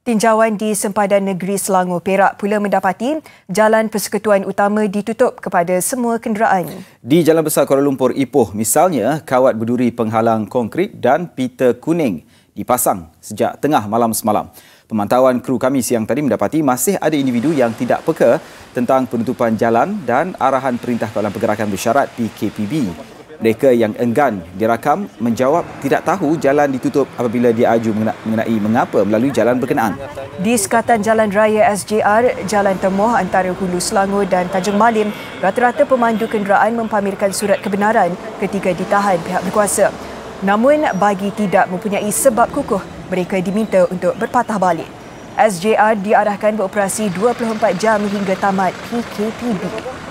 Tinjauan di sempadan negeri Selangor Perak pula mendapati jalan persekutuan utama ditutup kepada semua kenderaan. Di Jalan Besar Kuala Lumpur Ipoh misalnya, kawat berduri penghalang konkrit dan pita kuning dipasang sejak tengah malam semalam. Pemantauan kru kami siang tadi mendapati masih ada individu yang tidak peka tentang penutupan jalan dan arahan Perintah Kawalan Pergerakan Bersyarat PKPB. Mereka yang enggan dirakam menjawab tidak tahu jalan ditutup apabila diaju mengenai mengapa melalui jalan berkenaan. Di sekatan Jalan Raya SJR, Jalan Temoh antara Hulu Selangor dan Tanjung Malim, rata-rata pemandu kenderaan mempamerkan surat kebenaran ketika ditahan pihak berkuasa. Namun bagi tidak mempunyai sebab kukuh, mereka diminta untuk berpatah balik. SJR diarahkan beroperasi 24 jam hingga tamat PKPB.